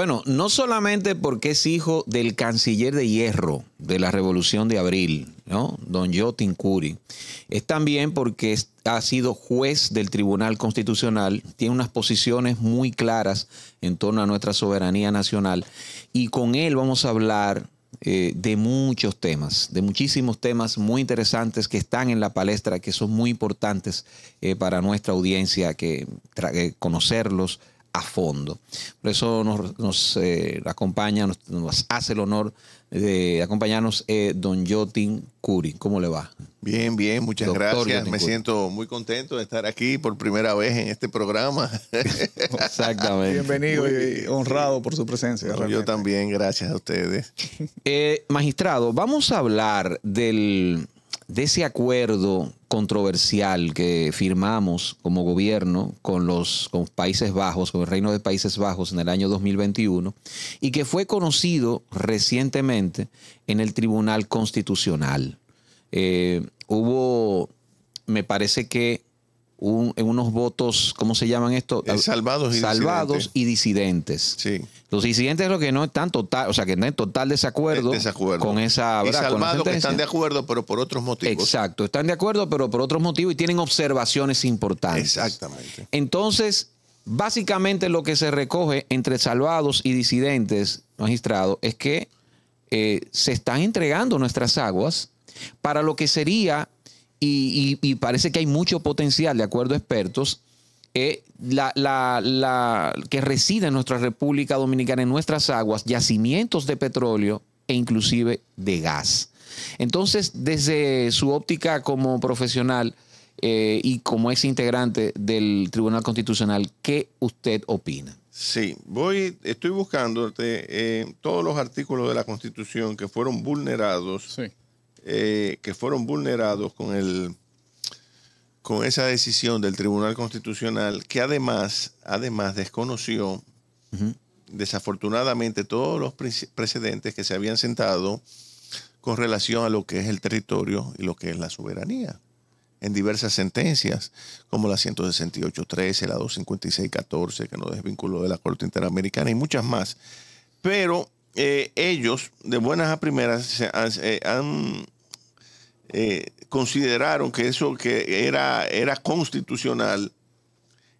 Bueno, no solamente porque es hijo del canciller de hierro de la Revolución de Abril, ¿no? Don Jotin Curi, es también porque ha sido juez del Tribunal Constitucional, tiene unas posiciones muy claras en torno a nuestra soberanía nacional y con él vamos a hablar eh, de muchos temas, de muchísimos temas muy interesantes que están en la palestra, que son muy importantes eh, para nuestra audiencia, que eh, conocerlos, a fondo. Por eso nos, eh, acompaña, nos, hace el honor de acompañarnos eh, don Jotin Curi. ¿Cómo le va? Bien, bien, muchas gracias. Me siento muy contento de estar aquí por primera vez en este programa. Exactamente. Bienvenido y honrado por su presencia. yo también, gracias a ustedes. Eh, magistrado, vamos a hablar del de ese acuerdo controversial que firmamos como gobierno con los Países Bajos, con el Reino de Países Bajos en el año 2021 y que fue conocido recientemente en el Tribunal Constitucional. Eh, hubo, me parece que en unos votos, ¿cómo se llaman esto? Eh, salvados y Salvados disidentes. y disidentes. Sí. Los disidentes lo que no están total, o sea, que están en total desacuerdo, eh, con esa Y salvados que están de acuerdo, pero por otros motivos. Exacto, están de acuerdo, pero por otros motivos y tienen observaciones importantes. Exactamente. Entonces, básicamente lo que se recoge entre salvados y disidentes, magistrado, es que eh, se están entregando nuestras aguas para lo que sería y, parece que hay mucho potencial, de acuerdo a expertos, eh, la, que reside en nuestra República Dominicana, en nuestras aguas, yacimientos de petróleo e inclusive de gas. Entonces, desde su óptica como profesional eh, y como ex integrante del Tribunal Constitucional, ¿qué usted opina? Sí, voy, estoy buscándote eh, todos los artículos de la Constitución que fueron vulnerados sí. Eh, que fueron vulnerados con, el, con esa decisión del Tribunal Constitucional, que además, además desconoció desafortunadamente todos los precedentes que se habían sentado con relación a lo que es el territorio y lo que es la soberanía en diversas sentencias, como la 168.13, la 256.14, que nos desvinculó de la Corte Interamericana y muchas más. Pero eh, ellos de buenas a primeras han, eh, consideraron que eso que era, era constitucional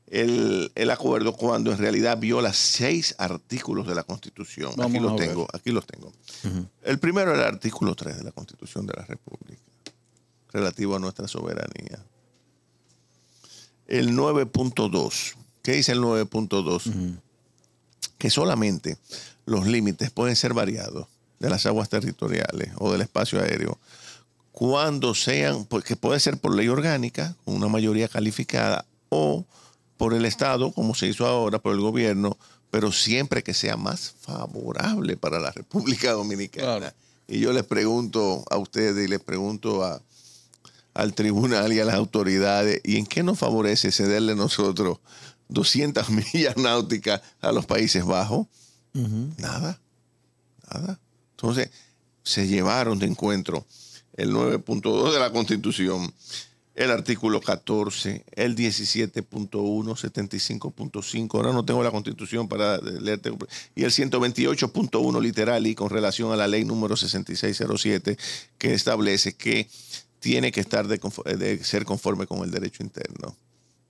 el, acuerdo cuando en realidad viola seis artículos de la Constitución. aquí los tengo, aquí los tengo. El primero era el artículo 3 de la Constitución de la República, relativo a nuestra soberanía. El 9.2. ¿Qué dice el 9.2? Que solamente los límites pueden ser variados de las aguas territoriales o del espacio aéreo, cuando sean, porque pues, puede ser por ley orgánica, con una mayoría calificada, o por el Estado, como se hizo ahora, por el gobierno, pero siempre que sea más favorable para la República Dominicana. Y yo les pregunto a ustedes y les pregunto a, al tribunal y a las autoridades, ¿y en qué nos favorece cederle nosotros 200 millas náuticas a los Países Bajos? Nada, nada. Entonces, se llevaron de encuentro el 9.2 de la Constitución, el artículo 14, el 17.1, 75.5, ahora no tengo la Constitución para leerte, y el 128.1 literal y con relación a la ley número 6607 que establece que tiene que estar de ser conforme con el derecho interno.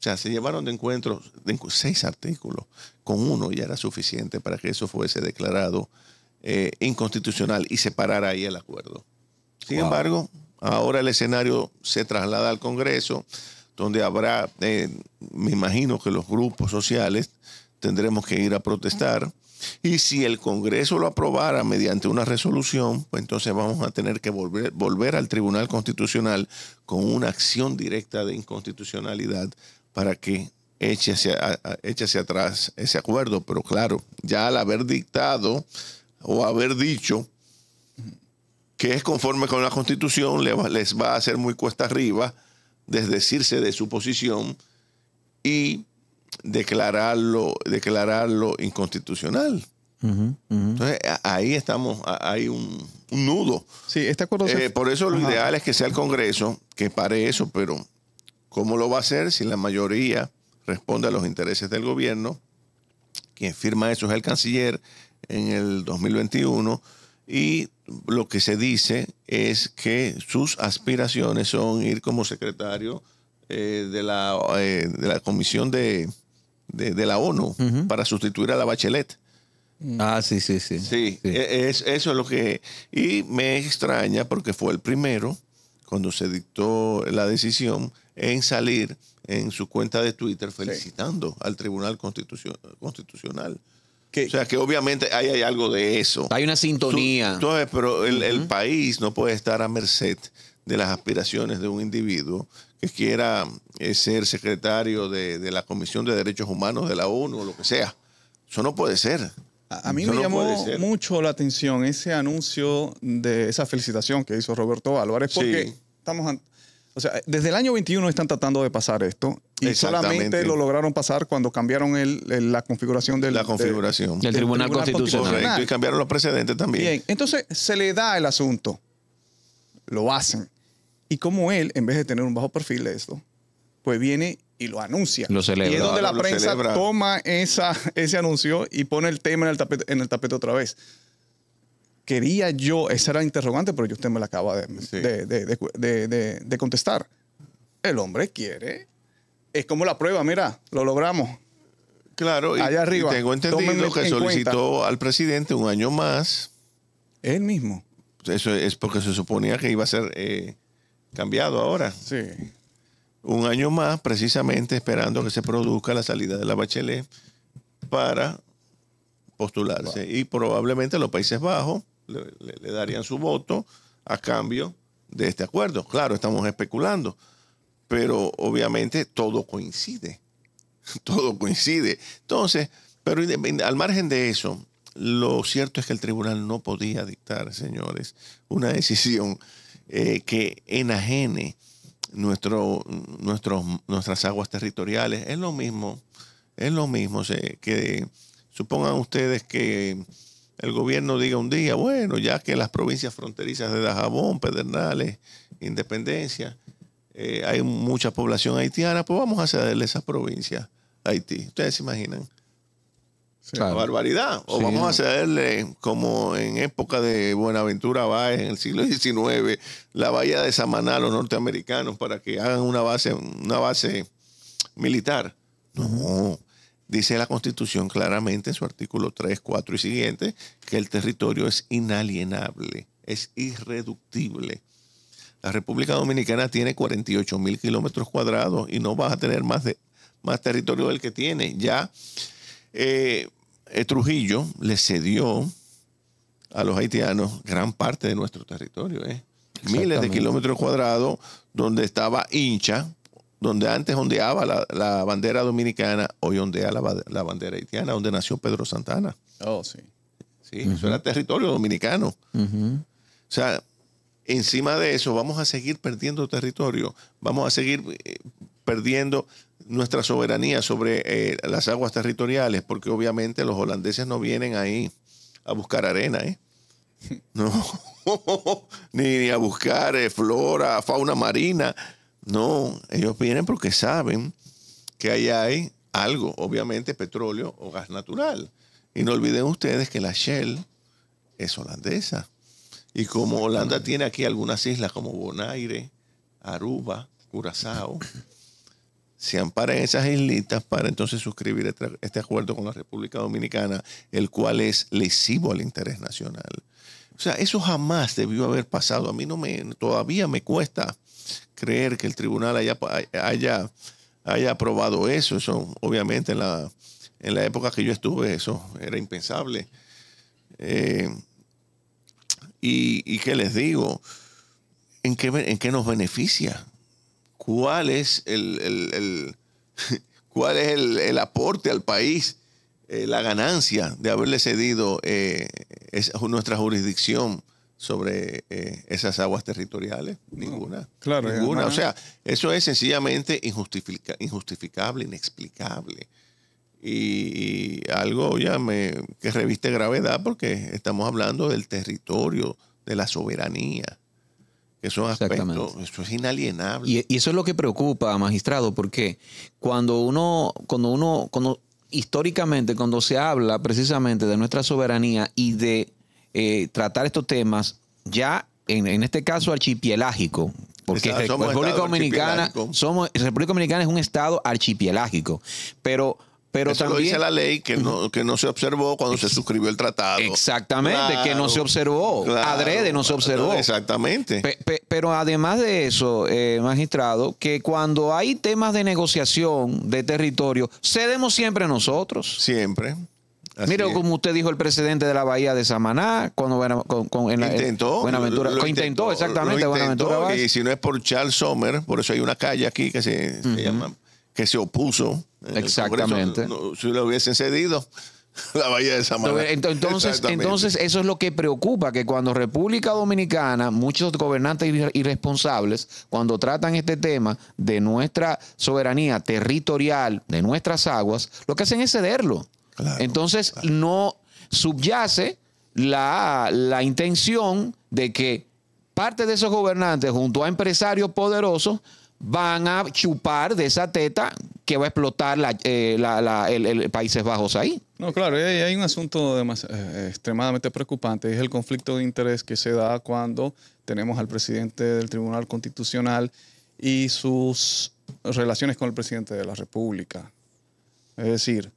O sea, se llevaron de encuentro seis artículos, con uno ya era suficiente para que eso fuese declarado eh, inconstitucional y separara ahí el acuerdo. Sin embargo, ahora el escenario se traslada al Congreso, donde habrá, eh, me imagino que los grupos sociales tendremos que ir a protestar. Y si el Congreso lo aprobara mediante una resolución, pues entonces vamos a tener que volver, volver al Tribunal Constitucional con una acción directa de inconstitucionalidad para que eche hacia, atrás ese acuerdo. Pero claro, ya al haber dictado o haber dicho que es conforme con la Constitución, les va a hacer muy cuesta arriba desdecirse de su posición y declararlo, declararlo inconstitucional. Entonces, ahí estamos, hay un, nudo. Sí, este acuerdo. Eh, por eso lo ideal es que sea el Congreso, que pare eso, pero ¿Cómo lo va a hacer si la mayoría responde a los intereses del gobierno? Quien firma eso es el canciller en el 2021 y lo que se dice es que sus aspiraciones son ir como secretario eh, de, la, eh, de la Comisión de, la ONU para sustituir a la Bachelet. Mm. Ah, sí, sí, sí. Sí, e, Es, eso es lo que... Y me extraña porque fue el primero, cuando se dictó la decisión, en salir en su cuenta de Twitter felicitando al Tribunal Constitucional. O sea que obviamente hay, hay, algo de eso. Hay una sintonía. Entonces, pero el, país no puede estar a merced de las aspiraciones de un individuo que quiera eh, ser secretario de, la Comisión de Derechos Humanos de la ONU o lo que sea. Eso no puede ser. A, mí me llamó mucho la atención ese anuncio de esa felicitación que hizo Roberto Álvarez, porque sí. estamos o sea, desde el año 21 están tratando de pasar esto y solamente lo lograron pasar cuando cambiaron la configuración del, la del, Tribunal, Constitucional. y cambiaron los precedentes también. Bien, entonces se le da el asunto. Lo hacen. Y como él, en vez de tener un bajo perfil de esto, pues viene y lo anuncia. Y es donde la prensa toma esa, ese anuncio y pone el tema en el en el tapete otra vez quería yo, esa era la interrogante, pero yo usted me la acaba de, contestar. El hombre quiere, es como la prueba, mira, lo logramos. Claro, y, arriba. tengo entendido que solicitó al presidente un año más. Él mismo. Eso es porque se suponía que iba a ser eh, cambiado ahora. Sí. Un año más, precisamente esperando que se produzca la salida de la Bachelet para postularse. Y probablemente los Países Bajos le, darían su voto a cambio de este acuerdo. Claro, estamos especulando, pero obviamente todo coincide. Todo coincide. Entonces, pero al margen de eso, lo cierto es que el tribunal no podía dictar, señores, una decisión eh, que enajene nuestras aguas territoriales. Es lo mismo, es lo mismo que supongan ustedes que el gobierno diga un día, bueno, ya que las provincias fronterizas de Dajabón, Pedernales, Independencia, eh, hay mucha población haitiana, pues vamos a cederle esas provincias a Haití. Ustedes se imaginan. la barbaridad. O vamos a cederle, como en época de Buenaventura Báez, en el siglo XIX, la bahía de Samaná a los norteamericanos para que hagan una base, una base militar. No. Dice la Constitución claramente en su artículo 3, 4 y siguiente que el territorio es inalienable, es irreductible. La República Dominicana tiene 48 mil kilómetros cuadrados y no vas a tener más, de, más territorio del que tiene. Ya eh, Trujillo le cedió a los haitianos gran parte de nuestro territorio. ¿eh? Miles de kilómetros cuadrados donde estaba hincha donde antes ondeaba la, bandera dominicana, hoy ondea la, bandera haitiana, donde nació Pedro Santana. Oh, sí. Sí, eso era territorio dominicano. O sea, encima de eso vamos a seguir perdiendo territorio, vamos a seguir eh, perdiendo nuestra soberanía sobre eh, las aguas territoriales, porque obviamente los holandeses no vienen ahí a buscar arena, ¿eh? No, ni, a buscar eh, flora, fauna marina. No, ellos vienen porque saben que ahí hay algo, obviamente petróleo o gas natural. Y no olviden ustedes que la Shell es holandesa. Y como Holanda tiene aquí algunas islas como Bonaire, Aruba, Curazao, se amparan esas islitas para entonces suscribir este, este acuerdo con la República Dominicana, el cual es lesivo al interés nacional. O sea, eso jamás debió haber pasado. A mí no me, todavía me cuesta creer que el tribunal haya, haya, aprobado eso. Eso, obviamente, en la, en la época que yo estuve, eso era impensable. Eh, y, y, qué les digo? ¿En qué, en qué nos beneficia? ¿Cuál es el, cuál es el, aporte al país, eh, la ganancia de haberle cedido eh, nuestra jurisdicción sobre eh, esas aguas territoriales? Ninguna. claro, ninguna. o sea, eso es sencillamente injustificable, inexplicable. Y, algo ya me, que reviste gravedad porque estamos hablando del territorio, de la soberanía. eso es inalienable. Y, y, eso es lo que preocupa, magistrado, porque cuando uno, cuando uno, cuando históricamente, cuando se habla precisamente de nuestra soberanía y de eh, tratar estos temas ya en, este caso archipiélagico porque la República Dominicana somos República Dominicana es un estado archipiélagico pero pero Eso también, lo dice la ley que no, que no se observó cuando se suscribió el tratado. Exactamente, que no se observó. adrede no se observó. Exactamente. pero además de eso, eh, magistrado, que cuando hay temas de negociación de territorio, cedemos siempre nosotros. Siempre. Mire, como usted dijo, el presidente de la Bahía de Samaná, cuando... con, en intentó, Buenaventura, lo, intentó, exactamente, Y si no es por Charles Sommer, por eso hay una calle aquí que se, que se opuso. Eh, exactamente. si lo hubiesen cedido la Bahía de Samaná. Entonces, entonces, eso es lo que preocupa, que cuando República Dominicana, muchos gobernantes irresponsables, cuando tratan este tema de nuestra soberanía territorial, de nuestras aguas, lo que hacen es cederlo. Entonces no subyace la, intención de que parte de esos gobernantes junto a empresarios poderosos van a chupar de esa teta que va a explotar eh, el, Países Bajos ahí. No, claro, hay, un asunto eh, extremadamente preocupante, es el conflicto de interés que se da cuando tenemos al presidente del Tribunal Constitucional y sus relaciones con el presidente de la República. Es decir,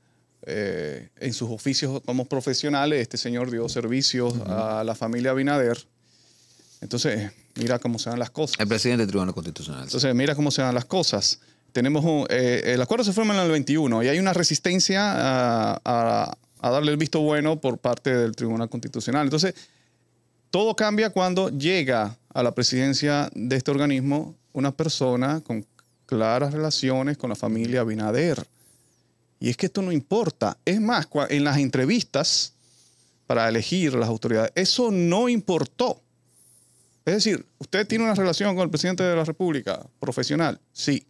eh, en sus oficios como profesionales, este señor dio servicios a la familia Abinader. Entonces, mira cómo se dan las cosas. El presidente del Tribunal Constitucional. Entonces, mira cómo se dan las cosas. Tenemos eh, eh, el acuerdo se forma en el 21 y hay una resistencia a, darle el visto bueno por parte del Tribunal Constitucional. Entonces, todo cambia cuando llega a la presidencia de este organismo una persona con claras relaciones con la familia Binader. Y es que esto no importa. Es más, en las entrevistas para elegir las autoridades, eso no importó. Es decir, usted tiene una relación con el presidente de la República, profesional, sí.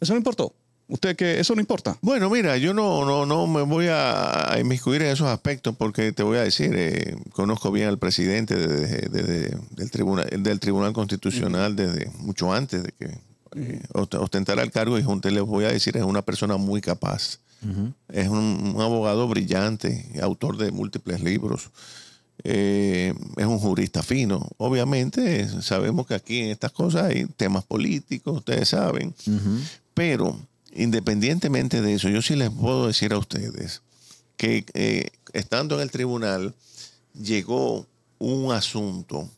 Eso no importó. ¿Usted que eso no importa? Bueno, mira, yo no, no, no me voy a inmiscuir en esos aspectos porque te voy a decir, eh, conozco bien al presidente tribunal, del Tribunal Constitucional desde mucho antes de que eh, ostentar al cargo y Junte les voy a decir, es una persona muy capaz. Es un, abogado brillante, autor de múltiples libros. Eh, es un jurista fino. Obviamente, sabemos que aquí en estas cosas hay temas políticos, ustedes saben. Pero, independientemente de eso, yo sí les puedo decir a ustedes que eh, estando en el tribunal llegó un asunto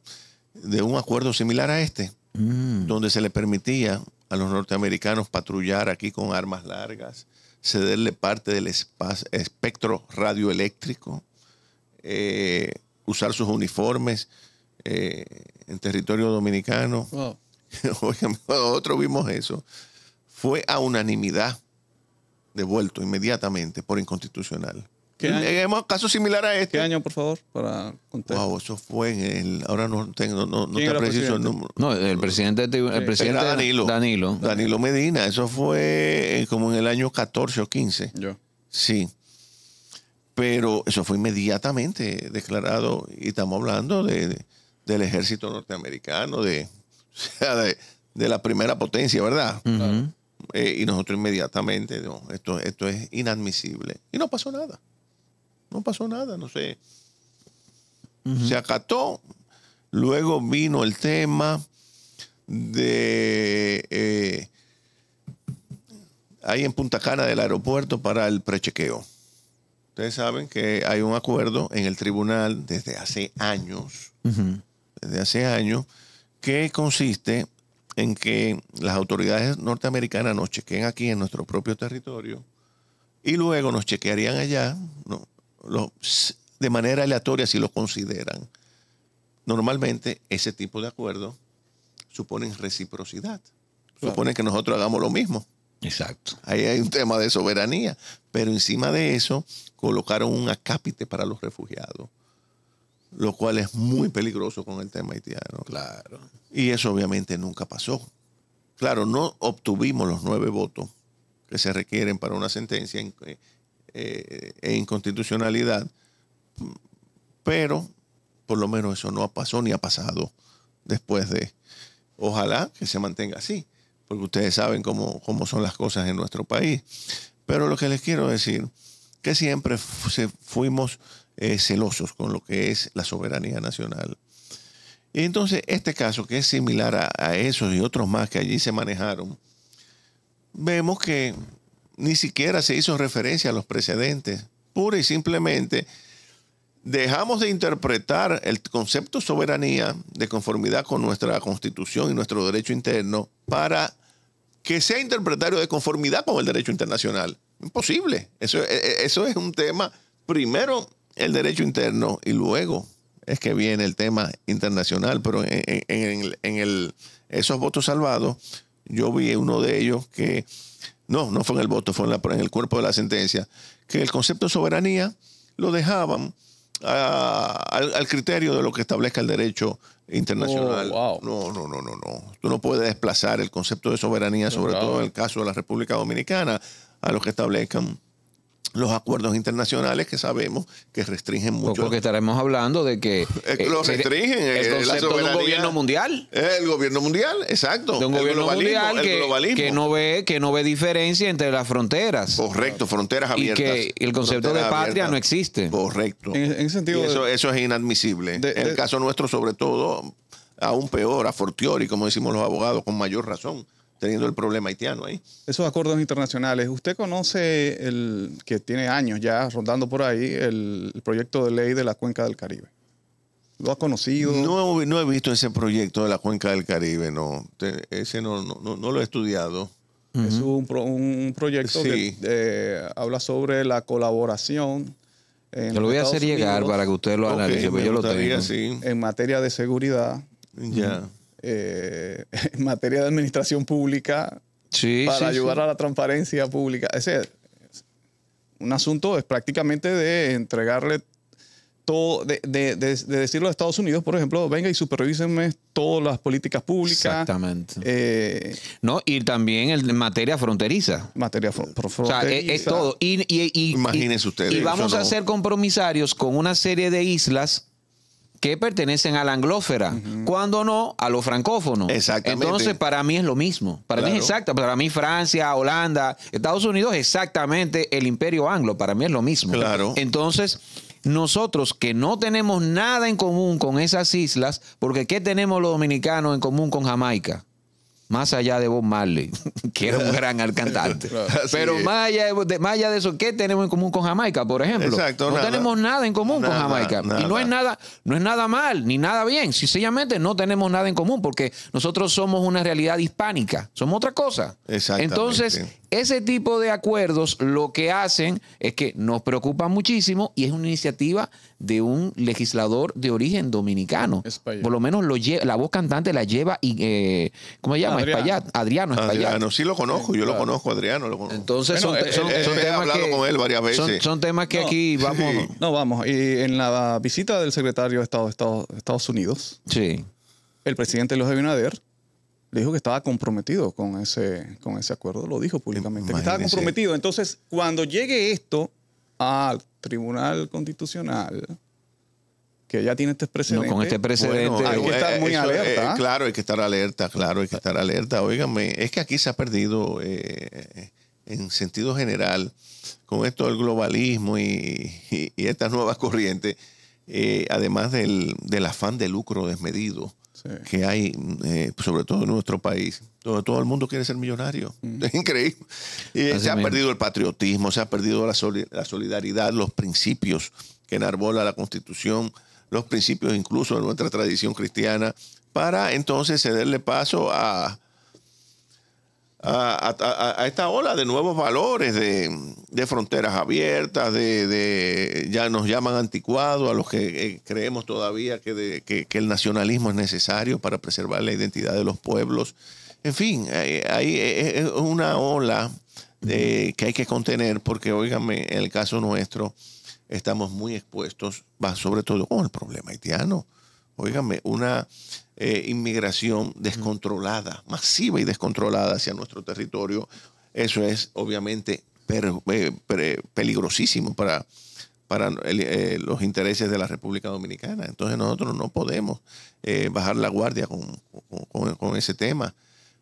de un acuerdo similar a este Mm. donde se le permitía a los norteamericanos patrullar aquí con armas largas, cederle parte del espectro radioeléctrico, eh, usar sus uniformes eh, en territorio dominicano. Cuando Nosotros vimos eso. Fue a unanimidad devuelto inmediatamente por inconstitucional. Hemos casos similares a este. ¿Qué año, por favor? Para contar. Wow, eso fue en el. Ahora no tengo, no, no preciso el número. No, el presidente, el eh, presidente Danilo, Danilo. Medina. Eso fue eh, como en el año 14 o 15. Yo. Sí. Pero eso fue inmediatamente declarado. Y estamos hablando de, del ejército norteamericano, de, de, la primera potencia, ¿verdad? Eh, y nosotros inmediatamente, no, esto, esto es inadmisible. Y no pasó nada. No pasó nada, no sé. Se acató. Luego vino el tema de eh, ahí en Punta Cana del aeropuerto para el prechequeo. Ustedes saben que hay un acuerdo en el tribunal desde hace años, desde hace años, que consiste en que las autoridades norteamericanas nos chequeen aquí en nuestro propio territorio y luego nos chequearían allá, ¿no? de manera aleatoria si lo consideran. Normalmente ese tipo de acuerdos suponen reciprocidad, suponen que nosotros hagamos lo mismo. Exacto. Ahí hay un tema de soberanía, pero encima de eso colocaron un acápite para los refugiados, lo cual es muy peligroso con el tema haitiano. Claro. Y eso obviamente nunca pasó. Claro, no obtuvimos los nueve votos que se requieren para una sentencia en, e eh, inconstitucionalidad, pero por lo menos eso no ha pasó ni ha pasado después de, ojalá que se mantenga así, porque ustedes saben cómo, son las cosas en nuestro país. Pero lo que les quiero decir, que siempre fuimos eh, celosos con lo que es la soberanía nacional. Y entonces este caso, que es similar a esos y otros más que allí se manejaron, vemos que ni siquiera se hizo referencia a los precedentes. Pura y simplemente dejamos de interpretar el concepto soberanía de conformidad con nuestra constitución y nuestro derecho interno para que sea interpretario de conformidad con el derecho internacional. Imposible. Eso, e, e, eso es un tema, primero el derecho interno y luego es que viene el tema internacional, pero en, en el, esos votos salvados, yo vi uno de ellos que no, no fue en el voto, fue en, la, el cuerpo de la sentencia, que el concepto de soberanía lo dejaban al, criterio de lo que establezca el derecho internacional. No, no, no, no, no. Tú no puedes desplazar el concepto de soberanía, sobre todo en el caso de la República Dominicana, a lo que establezcan los acuerdos internacionales que sabemos que restringen pues mucho. Porque estaremos hablando de que... Los eh, eh, lo restringen. El, eh, un gobierno mundial. El gobierno mundial, exacto. un el globalismo. que, no ve, que no ve diferencia entre las fronteras. Correcto, fronteras abiertas. Y que el concepto de patria no existe. Correcto. En, sentido eso, eso es inadmisible. en el caso nuestro, sobre todo, aún peor, a fortiori, como decimos los abogados, con mayor razón teniendo el problema haitiano ahí. Esos acuerdos internacionales, ¿usted conoce el que tiene años ya rondando por ahí el, proyecto de ley de la cuenca del Caribe? ¿Lo ha conocido? No, he visto ese proyecto de la cuenca del Caribe, no. Ese no, lo he estudiado. Es un, proyecto que eh, habla sobre la colaboración. En lo voy a hacer llegar para que usted lo analice, pues yo lo tengo. Sí. En materia de seguridad. Ya. Eh, en materia de administración pública para ayudar a la transparencia pública. un asunto es prácticamente de entregarle todo, de, de, decirlo a Estados Unidos, por ejemplo, venga y supervísenme todas las políticas públicas. Exactamente. Eh, no, y también en materia fronteriza. Materia fronteriza. O sea, es, todo. Y, Imagínense ustedes. Y vamos a hacer compromisarios con una serie de islas que pertenecen a la anglófera, cuando no a los francófonos. Exactamente. Entonces, para mí es lo mismo. Para mí es exacto. Para mí, Francia, Holanda, Estados Unidos, exactamente el imperio anglo. Para mí es lo mismo. Claro. Entonces, nosotros que no tenemos nada en común con esas islas, porque ¿qué tenemos los dominicanos en común con Jamaica? más allá de vos Marley, que era un gran cantante. Pero más allá, de, más allá, de, eso, ¿qué tenemos en común con Jamaica, por ejemplo? no tenemos nada en común con Jamaica. y no es, nada, no es nada mal, ni nada bien. Sencillamente no tenemos nada en común porque nosotros somos una realidad hispánica. Somos otra cosa. Entonces, ese tipo de acuerdos lo que hacen es que nos preocupa muchísimo y es una iniciativa de un legislador de origen dominicano. Por lo menos la voz cantante la lleva, y, eh, ¿cómo se llama? Adriano. Adriano Espaillat. sí lo conozco, yo lo conozco, Adriano lo conozco. Entonces son, eh, temas eh, hablado que, con él varias veces. Son, temas que aquí vamos... No, vamos. Y en la visita del secretario de Estado de Estados, Unidos, sí. el presidente Luis Abinader dijo que estaba comprometido con ese, con ese acuerdo, lo dijo públicamente, estaba comprometido. Entonces, cuando llegue esto al Tribunal Constitucional, que ya tiene este precedente. con este precedente. hay que eh, estar muy eh, alerta. claro, hay que estar alerta, claro, hay que estar alerta. Óigame, es que aquí se ha perdido eh, en sentido general, con esto del globalismo y, estas nuevas corrientes, además del afán de lucro desmedido que hay, eh, sobre todo en nuestro país. Todo, todo el mundo quiere ser millonario. Mm. Es increíble. y se ha perdido el patriotismo, se ha perdido la, la solidaridad, los principios que enarbola la Constitución, los principios incluso de nuestra tradición cristiana, para entonces cederle paso a, a, esta ola de nuevos valores, de, fronteras abiertas, de, ya nos llaman anticuados a los que eh, creemos todavía que, el nacionalismo es necesario para preservar la identidad de los pueblos. En fin, hay, eh, eh, es una ola que hay que contener porque, óigame, en el caso nuestro estamos muy expuestos, sobre todo con el problema haitiano. Óigame, una eh, inmigración descontrolada, masiva y descontrolada hacia nuestro territorio. Eso es obviamente eh, peligrosísimo para, para eh, los intereses de la República Dominicana. Entonces nosotros no podemos bajar la guardia con, con, ese tema.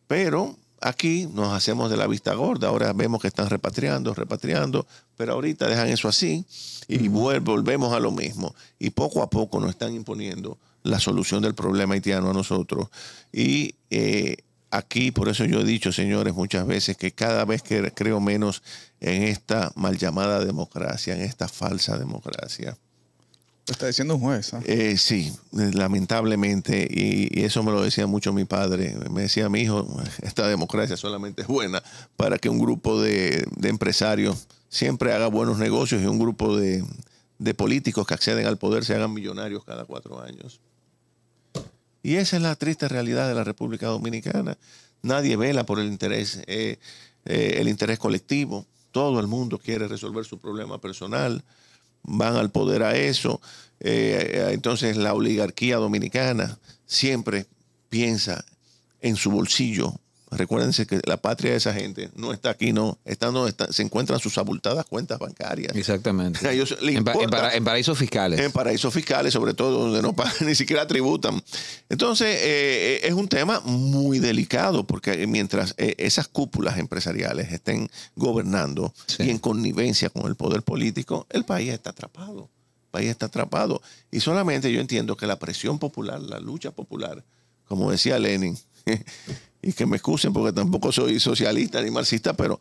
Pero aquí nos hacemos de la vista gorda. Ahora vemos que están repatriando, repatriando, pero ahorita dejan eso así y volvemos a lo mismo. Y poco a poco nos están imponiendo la solución del problema haitiano a nosotros. Y eh, aquí, por eso yo he dicho, señores, muchas veces que cada vez que creo menos en esta mal llamada democracia, en esta falsa democracia. Lo está diciendo un juez. ¿ah? Eh, sí, lamentablemente, y, eso me lo decía mucho mi padre. Me decía mi hijo, esta democracia solamente es buena para que un grupo de, empresarios siempre haga buenos negocios y un grupo de, de políticos que acceden al poder se hagan millonarios cada cuatro años. Y esa es la triste realidad de la República Dominicana. Nadie vela por el interés, eh, eh, el interés colectivo. Todo el mundo quiere resolver su problema personal. Van al poder a eso. Eh, entonces la oligarquía dominicana siempre piensa en su bolsillo Recuérdense que la patria de esa gente no está aquí, no. se encuentran sus abultadas cuentas bancarias. Exactamente. en, paraísos fiscales. En paraísos fiscales, sobre todo, donde no pagan, ni siquiera tributan. Entonces, eh, eh, es un tema muy delicado, porque mientras eh, esas cúpulas empresariales estén gobernando y en connivencia con el poder político, el país está atrapado. El país está atrapado. Y solamente yo entiendo que la presión popular, la lucha popular, como decía Lenin, y que me excusen porque tampoco soy socialista ni marxista, pero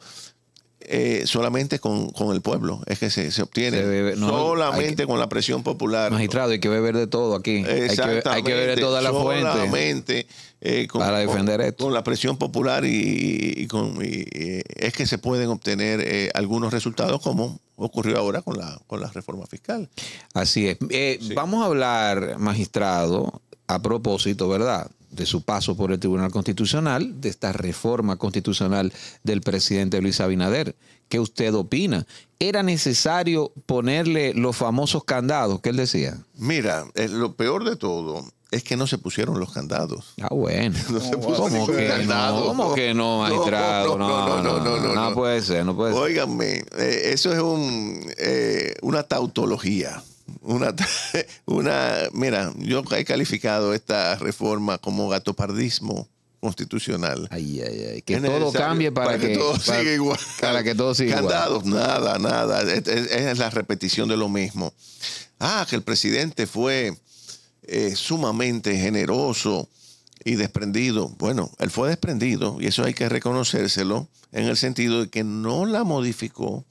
eh, solamente con, el pueblo es que se, obtiene. solamente con la presión popular. Magistrado, hay que beber de todo aquí. Hay que, beber de toda la fuente. Eh, con, para defender esto. Con la presión popular y, eh, es que se pueden obtener algunos resultados como ocurrió ahora con la, con la reforma fiscal. Así es. Vamos a hablar, magistrado, a propósito, ¿verdad? de su paso por el Tribunal Constitucional, de esta reforma constitucional del presidente Luis Abinader. ¿Qué usted opina? ¿Era necesario ponerle los famosos candados que él decía? Mira, eh, lo peor de todo es que no se pusieron los candados. Ah, bueno. No se ¿Cómo que No, ¿Cómo que no, magistrado? No, no, no, no. puede ser, no puede ser. Óiganme, eh, eso es un, eh, una tautología. Una, una, mira, yo he calificado esta reforma como gatopardismo constitucional. Ay, ay, ay. Que todo cambie para, que, todo siga igual. Para que todo siga nada, nada. Es, la repetición de lo mismo. Ah, que el presidente fue eh, sumamente generoso y desprendido. Bueno, él fue desprendido y eso hay que reconocérselo en el sentido de que no la modificó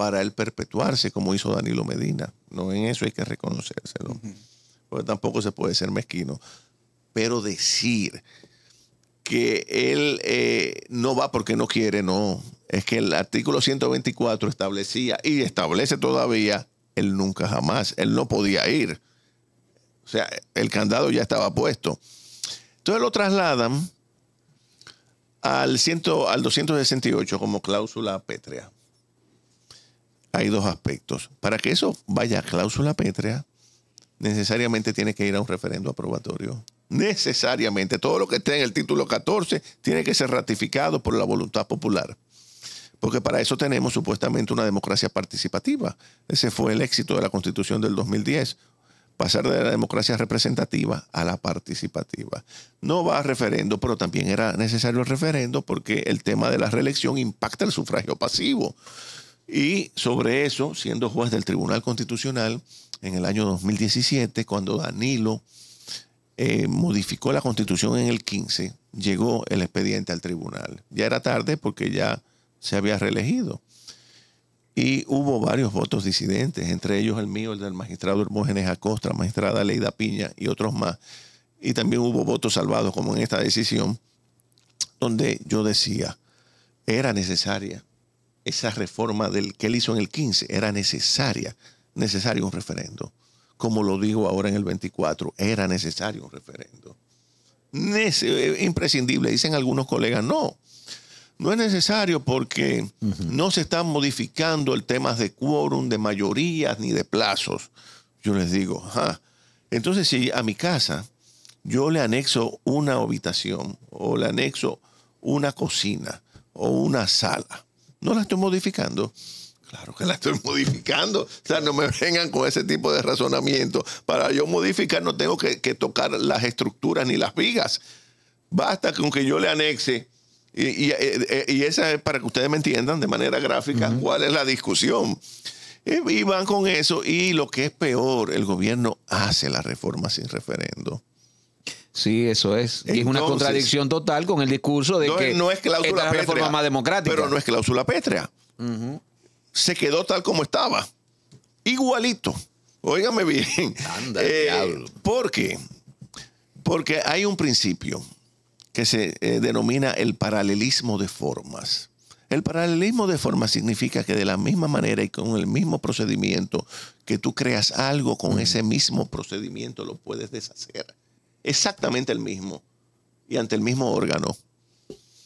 para él perpetuarse como hizo Danilo Medina. No en eso hay que reconocérselo. Porque tampoco se puede ser mezquino. Pero decir que él eh, no va porque no quiere, no. Es que el artículo 124 establecía y establece todavía, él nunca jamás, él no podía ir. O sea, el candado ya estaba puesto. Entonces lo trasladan al, al 268 como cláusula pétrea hay dos aspectos. Para que eso vaya a cláusula pétrea, necesariamente tiene que ir a un referendo aprobatorio. Necesariamente. Todo lo que esté en el título 14 tiene que ser ratificado por la voluntad popular. Porque para eso tenemos supuestamente una democracia participativa. Ese fue el éxito de la constitución del 2010. Pasar de la democracia representativa a la participativa. No va a referendo, pero también era necesario el referendo porque el tema de la reelección impacta el sufragio pasivo. Y sobre eso, siendo juez del Tribunal Constitucional en el año 2017, cuando Danilo eh, modificó la constitución en el 15, llegó el expediente al tribunal. Ya era tarde porque ya se había reelegido. Y hubo varios votos disidentes, entre ellos el mío, el del magistrado Hermógenes Acosta, magistrada Leida Piña y otros más. Y también hubo votos salvados, como en esta decisión, donde yo decía, era necesaria esa reforma del, que él hizo en el 15 era necesaria, necesario un referendo. Como lo digo ahora en el 24, era necesario un referendo. Eh, imprescindible, dicen algunos colegas, no. No es necesario porque no se están modificando el tema de quórum, de mayorías ni de plazos. Yo les digo, entonces si a mi casa yo le anexo una habitación o le anexo una cocina o una sala, no la estoy modificando. Claro que la estoy modificando. O sea, no me vengan con ese tipo de razonamiento. Para yo modificar no tengo que, tocar las estructuras ni las vigas. Basta con que yo le anexe. Y, eh, eh, esa es para que ustedes me entiendan de manera gráfica cuál es la discusión. Y van con eso. Y lo que es peor, el gobierno hace la reforma sin referendo. Sí, eso es. es una contradicción total con el discurso de que no es que la reforma más democrática. Pero no es cláusula pétrea. Se quedó tal como estaba. Igualito. Óigame bien. Eh, ¿Por qué? Porque hay un principio que se eh, denomina el paralelismo de formas. El paralelismo de formas significa que de la misma manera y con el mismo procedimiento que tú creas algo, con mm. ese mismo procedimiento lo puedes deshacer exactamente el mismo y ante el mismo órgano.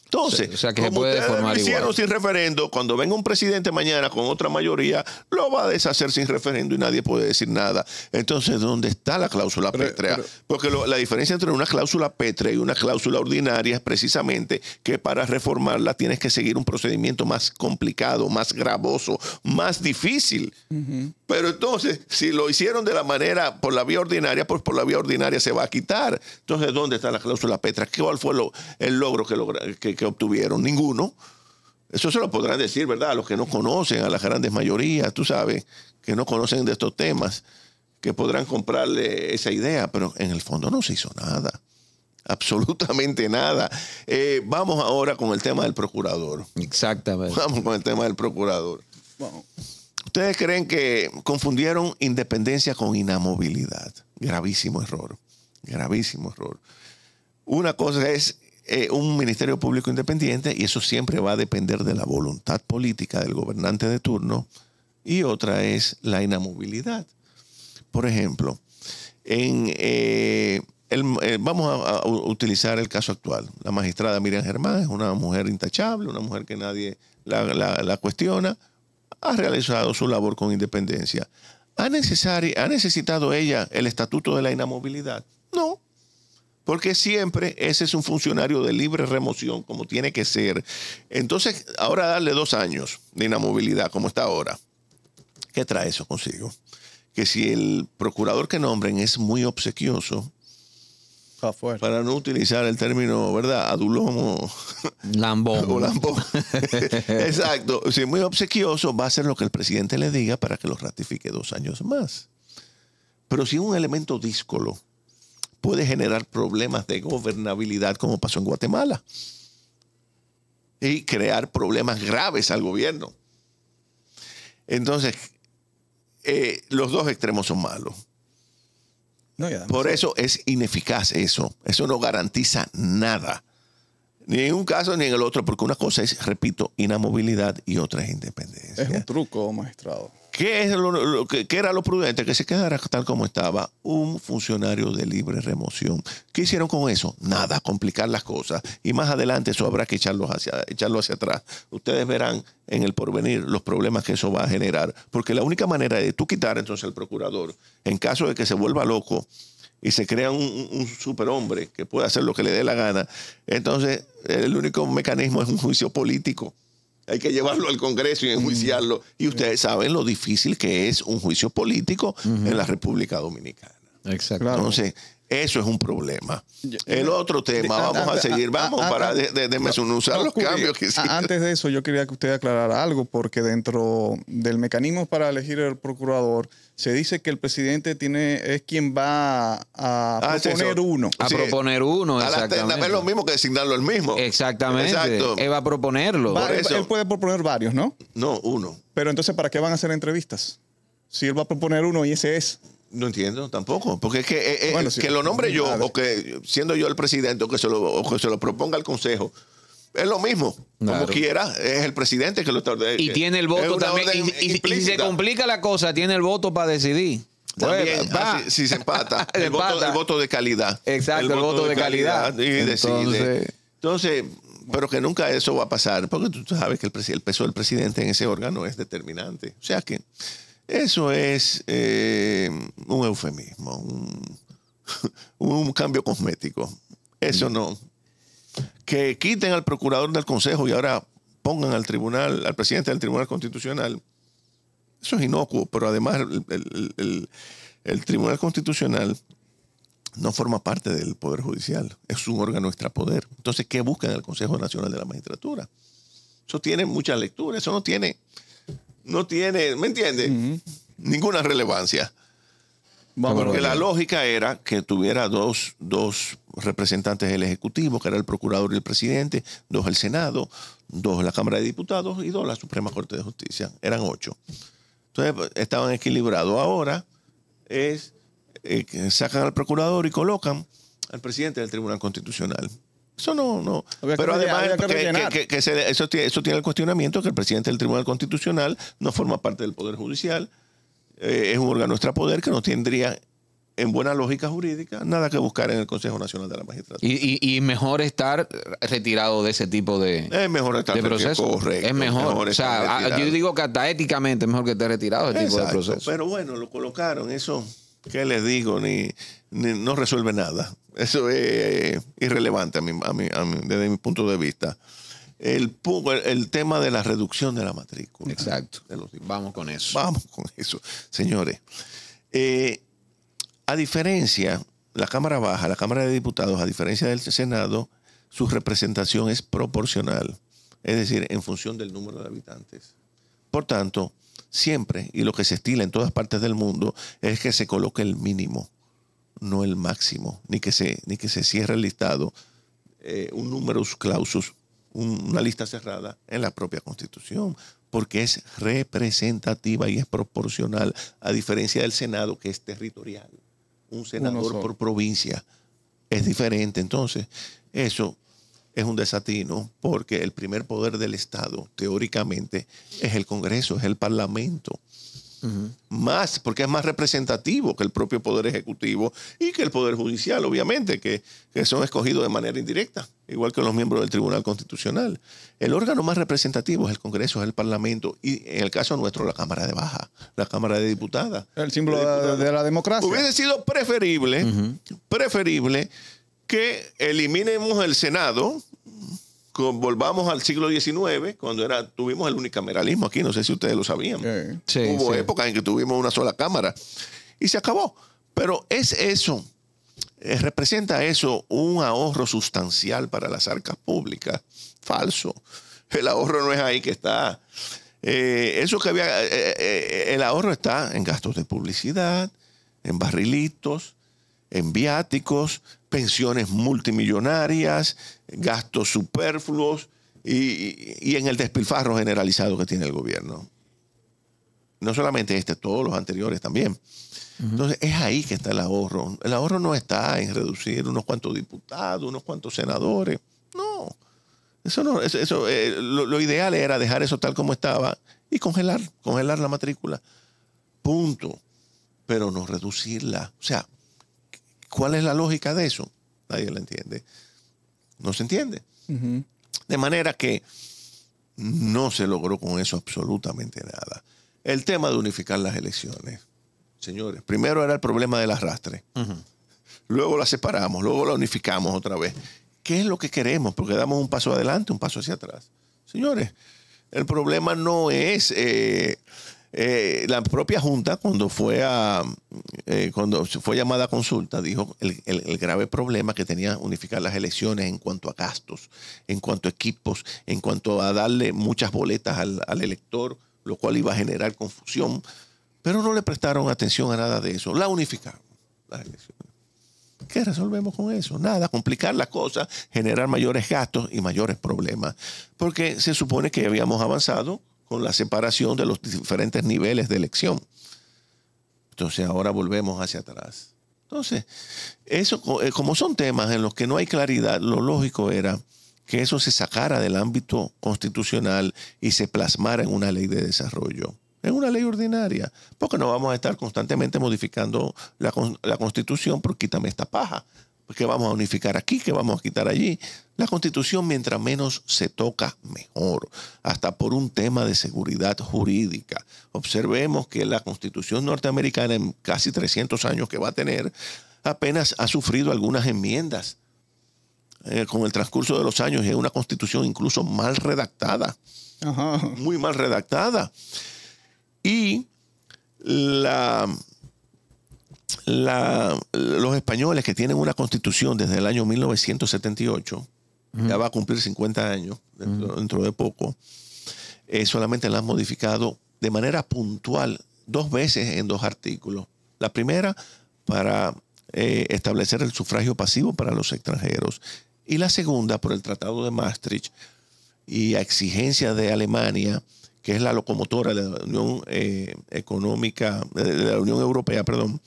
Entonces, como puede hicieron sin referendo, cuando venga un presidente mañana con otra mayoría, lo va a deshacer sin referendo y nadie puede decir nada. Entonces, ¿dónde está la cláusula petrea? pétrea? Porque la diferencia entre una cláusula pétrea y una cláusula ordinaria es precisamente que para reformarla tienes que seguir un procedimiento más complicado, más gravoso, más difícil. Pero entonces, si lo hicieron de la manera, por la vía ordinaria, pues por la vía ordinaria se va a quitar. Entonces, ¿dónde está la cláusula Petra? ¿Cuál fue lo, el logro que, que, obtuvieron? Ninguno. Eso se lo podrán decir, ¿verdad? A los que no conocen, a las grandes mayorías, tú sabes, que no conocen de estos temas, que podrán comprarle esa idea, pero en el fondo no se hizo nada. Absolutamente nada. Eh, vamos ahora con el tema del procurador. Exactamente. Vamos con el tema del procurador. Bueno. Ustedes creen que confundieron independencia con inamovilidad. Gravísimo error, gravísimo error. Una cosa es eh, un ministerio público independiente y eso siempre va a depender de la voluntad política del gobernante de turno y otra es la inamovilidad. Por ejemplo, eh, eh, vamos a, utilizar el caso actual. La magistrada Miriam Germán es una mujer intachable, una mujer que nadie la cuestiona ha realizado su labor con independencia. ¿Ha, ¿Ha necesitado ella el estatuto de la inamovilidad? No, porque siempre ese es un funcionario de libre remoción como tiene que ser. Entonces, ahora darle dos años de inamovilidad como está ahora, ¿qué trae eso consigo? Que si el procurador que nombren es muy obsequioso, para no utilizar el término, ¿verdad? Adulomo. Lambón. o lambón. Exacto. Si es muy obsequioso, va a hacer lo que el presidente le diga para que lo ratifique dos años más. Pero si un elemento díscolo, puede generar problemas de gobernabilidad como pasó en Guatemala. Y crear problemas graves al gobierno. Entonces, eh, los dos extremos son malos. Por eso es ineficaz eso. Eso no garantiza nada. Ni en un caso ni en el otro, porque una cosa es, repito, inamovilidad y otra es independencia. Es un truco, magistrado. ¿Qué, era lo prudente? Que se quedara tal como estaba un funcionario de libre remoción. ¿Qué hicieron con eso? Nada, complicar las cosas. Y más adelante eso habrá que echarlo hacia, echarlo hacia atrás. Ustedes verán en el porvenir los problemas que eso va a generar. Porque la única manera de tú quitar entonces al procurador, en caso de que se vuelva loco y se crea un, un superhombre que pueda hacer lo que le dé la gana, entonces el único mecanismo es un juicio político hay que llevarlo al Congreso y enjuiciarlo. Y ustedes saben lo difícil que es un juicio político en la República Dominicana. Exacto. Entonces, eso es un problema. El otro tema, vamos a seguir, vamos para de, usar los cambios que Antes de eso, yo quería que usted aclarara algo, porque dentro del mecanismo para elegir el procurador, se dice que el presidente tiene es quien va a ah, proponer uno. A proponer uno, exactamente. La, es lo mismo que designarlo el mismo. Exactamente. Él va a proponerlo. él puede proponer varios, ¿no? No, uno. Pero entonces, ¿para qué van a hacer entrevistas? Si él va a proponer uno y ese es. No entiendo tampoco, porque es que, eh, eh, lo nombre yo, o que siendo yo el presidente, o que se lo, se lo proponga al Consejo, es lo mismo. Como quiera, es el presidente que lo está Y tiene el voto también. Y, se complica la cosa, tiene el voto para decidir. si, se empata, el, Voto, el, Voto, de calidad. Exacto, el, voto, de, calidad. y Entonces... decide. Entonces, pero que nunca eso va a pasar, porque tú sabes que el, el peso del presidente en ese órgano es determinante. O sea que eso es eh, un eufemismo, un, cambio cosmético. Eso no. Que quiten al procurador del Consejo y ahora pongan al tribunal, al presidente del Tribunal Constitucional. Eso es inocuo, pero además el, Tribunal Constitucional no forma parte del Poder Judicial, es un órgano extrapoder. Entonces, ¿qué buscan el Consejo Nacional de la Magistratura? Eso tiene muchas lecturas, eso no tiene no tiene, ¿me entiendes? Ninguna relevancia. Porque la lógica era que tuviera dos, dos representantes del Ejecutivo, que era el Procurador y el Presidente, dos el Senado, dos la Cámara de Diputados y dos la Suprema Corte de Justicia. Eran ocho. Entonces estaban equilibrados. Ahora es eh, que sacan al Procurador y colocan al Presidente del Tribunal Constitucional. Eso no, no. Pero además, eso, tiene el cuestionamiento que el presidente del Tribunal Constitucional no forma parte del Poder Judicial, eh, es un órgano extrapoder que no tendría, en buena lógica jurídica, nada que buscar en el Consejo Nacional de la Magistratura. Y, mejor estar retirado de ese tipo de, es mejor estar de proceso. es mejor. o sea, yo digo que hasta éticamente es mejor que esté retirado de ese tipo de proceso. Pero bueno, lo colocaron, eso, ¿qué les digo? Ni no resuelve nada. Eso es irrelevante a desde mi punto de vista. El, tema de la reducción de la matrícula. Exacto. Vamos con eso. Vamos con eso, señores. Eh, a diferencia, la Cámara Baja, la Cámara de Diputados, a diferencia del Senado, su representación es proporcional, es decir, en función del número de habitantes. Por tanto, siempre, y lo que se estila en todas partes del mundo, es que se coloque el mínimo no el máximo, ni que se, ni que se cierre el listado, eh, un número clausus, una lista cerrada en la propia Constitución, porque es representativa y es proporcional, a diferencia del Senado, que es territorial. Un senador por provincia es diferente. Entonces, eso es un desatino porque el primer poder del Estado, teóricamente, es el Congreso, es el Parlamento más, porque es más representativo que el propio Poder Ejecutivo y que el Poder Judicial, obviamente, que, son escogidos de manera indirecta, igual que los miembros del Tribunal Constitucional. El órgano más representativo es el Congreso, es el Parlamento y, en el caso nuestro, la Cámara de Baja, la Cámara de Diputadas. El símbolo de, la democracia. Hubiese sido preferible, preferible que eliminemos el Senado volvamos al siglo XIX, cuando era, tuvimos el unicameralismo aquí, no sé si ustedes lo sabían. Hubo épocas en que tuvimos una sola cámara y se acabó. Pero es eso, eh, representa eso un ahorro sustancial para las arcas públicas. Falso. El ahorro no es ahí que está. Eh, eso que había, eh, el ahorro está en gastos de publicidad, en barrilitos, en viáticos, pensiones multimillonarias, gastos superfluos y, y en el despilfarro generalizado que tiene el gobierno. No solamente este, todos los anteriores también. Entonces, es ahí que está el ahorro. El ahorro no está en reducir unos cuantos diputados, unos cuantos senadores. No. Eso no, eso, eh, lo, lo, ideal era dejar eso tal como estaba y congelar, congelar la matrícula. Punto. Pero no reducirla. O sea, ¿cuál es la lógica de eso? Nadie la entiende. No se entiende. De manera que no se logró con eso absolutamente nada. El tema de unificar las elecciones, señores, primero era el problema del arrastre. Luego la separamos, luego la unificamos otra vez. ¿Qué es lo que queremos? Porque damos un paso adelante, un paso hacia atrás. Señores, el problema no es eh, eh, la propia Junta, cuando fue, eh, fue llamada a consulta, dijo el, grave problema que tenía unificar las elecciones en cuanto a gastos, en cuanto a equipos, en cuanto a darle muchas boletas al, al elector, lo cual iba a generar confusión. Pero no le prestaron atención a nada de eso. La unificaron las elecciones. ¿Qué resolvemos con eso? Nada, complicar las cosas, generar mayores gastos y mayores problemas. Porque se supone que habíamos avanzado la separación de los diferentes niveles de elección. Entonces ahora volvemos hacia atrás. Entonces, eso, eh, como son temas en los que no hay claridad, lo lógico era que eso se sacara del ámbito constitucional y se plasmara en una ley de desarrollo, en una ley ordinaria, porque no vamos a estar constantemente modificando la, la constitución por quítame esta paja que vamos a unificar aquí, que vamos a quitar allí. La constitución mientras menos se toca, mejor, hasta por un tema de seguridad jurídica. Observemos que la constitución norteamericana en casi 300 años que va a tener, apenas ha sufrido algunas enmiendas eh, con el transcurso de los años es una constitución incluso mal redactada, muy mal redactada. Y la los españoles que tienen una constitución desde el año 1978, ya va a cumplir 50 años dentro, de poco, eh, solamente la han modificado de manera puntual dos veces en dos artículos. La primera para eh, establecer el sufragio pasivo para los extranjeros y la segunda por el Tratado de Maastricht y a exigencia de Alemania que es la locomotora de la Unión eh, Económica, de la Unión Europea, perdón,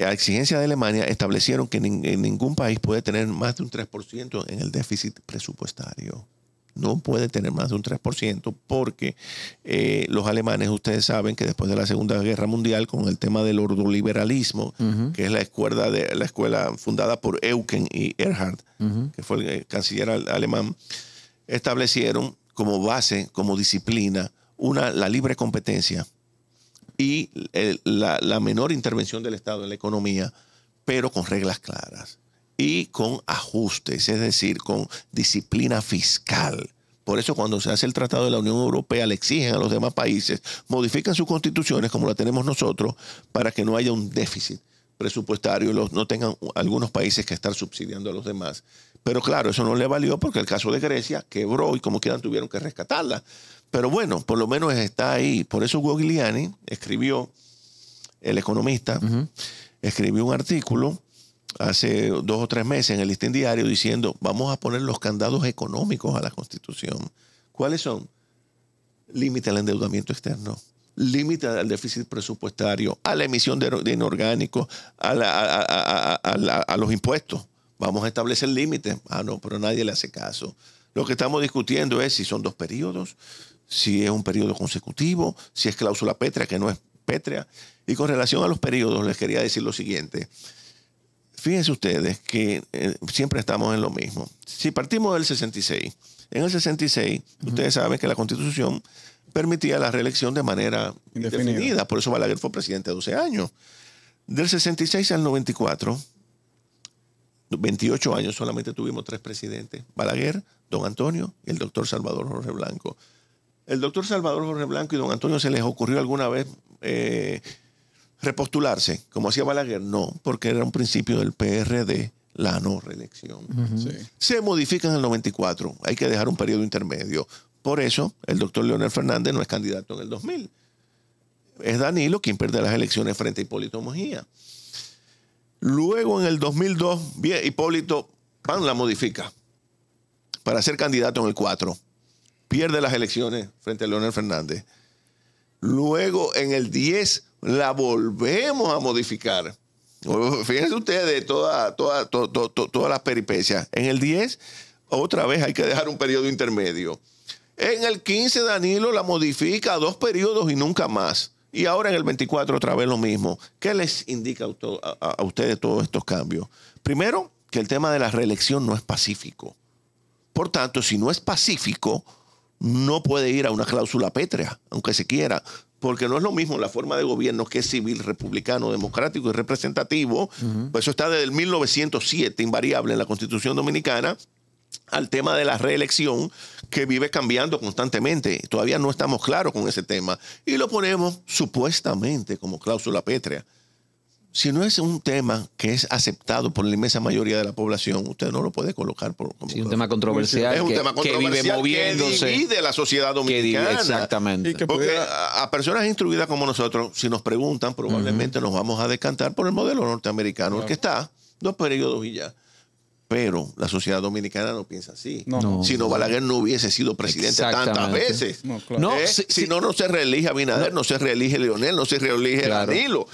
a exigencia de Alemania establecieron que ningún país puede tener más de un 3% en el déficit presupuestario. No puede tener más de un 3% porque eh, los alemanes, ustedes saben que después de la Segunda Guerra Mundial, con el tema del ordoliberalismo, que es la escuela, de, la escuela fundada por Eucken y Erhard, que fue el, eh, canciller alemán, establecieron como base, como disciplina, una, la libre competencia y la, menor intervención del Estado en la economía, pero con reglas claras y con ajustes, es decir, con disciplina fiscal. Por eso cuando se hace el Tratado de la Unión Europea le exigen a los demás países, modifican sus constituciones como la tenemos nosotros para que no haya un déficit presupuestario, los, no tengan algunos países que estar subsidiando a los demás pero claro, eso no le valió porque el caso de Grecia quebró y como quieran tuvieron que rescatarla. Pero bueno, por lo menos está ahí. Por eso Gogliani escribió, el economista, escribió un artículo hace dos o tres meses en el listín diario diciendo, vamos a poner los candados económicos a la Constitución. ¿Cuáles son? Límite al endeudamiento externo, límite al déficit presupuestario, a la emisión de, inorgánicos, a, a los impuestos. Vamos a establecer límites. Ah, no, pero nadie le hace caso. Lo que estamos discutiendo es si son dos periodos, si es un periodo consecutivo, si es cláusula pétrea, que no es pétrea. Y con relación a los periodos, les quería decir lo siguiente. Fíjense ustedes que eh, siempre estamos en lo mismo. Si partimos del 66, en el 66, ustedes saben que la constitución permitía la reelección de manera indefinida. Por eso Balaguer fue presidente 12 años. Del 66 al 94, 28 años solamente tuvimos tres presidentes, Balaguer, don Antonio y el doctor Salvador Jorge Blanco. El doctor Salvador Jorge Blanco y don Antonio se les ocurrió alguna vez eh, repostularse, como hacía Balaguer, no, porque era un principio del PRD la no reelección. Se modifica en el 94, hay que dejar un periodo intermedio. Por eso el doctor Leonel Fernández no es candidato en el 2000. Es Danilo quien pierde las elecciones frente a Hipólito Mojía. Luego en el 2002, Hipólito Pan la modifica para ser candidato en el 4. Pierde las elecciones frente a Leonel Fernández. Luego en el 10 la volvemos a modificar. Oh, fíjense ustedes toda, toda, todas las peripecias. En el 10, otra vez hay que dejar un periodo intermedio. En el 15, Danilo la modifica dos periodos y nunca más. Y ahora en el 24 otra vez lo mismo. ¿Qué les indica a, ustedes todos estos cambios? Primero, que el tema de la reelección no es pacífico. Por tanto, si no es pacífico, no puede ir a una cláusula pétrea, aunque se quiera, porque no es lo mismo la forma de gobierno que es civil, republicano, democrático y representativo. Pues eso está desde el 1907, invariable en la Constitución Dominicana, al tema de la reelección que vive cambiando constantemente. Todavía no estamos claros con ese tema y lo ponemos supuestamente como cláusula pétrea. Si no es un tema que es aceptado por la inmensa mayoría de la población, usted no lo puede colocar como un tema controversial. Es un tema controversial que vive moviéndose. y de la sociedad dominicana. exactamente. Porque a, personas instruidas como nosotros, si nos preguntan, probablemente nos vamos a decantar por el modelo norteamericano, el que está dos periodos y ya. Pero la sociedad dominicana no piensa así. Si no, Balaguer no hubiese sido presidente tantas veces. No, ¿Eh? si, no, no se reelige Abinader, no, se reelige Leonel, no se reelige a Danilo.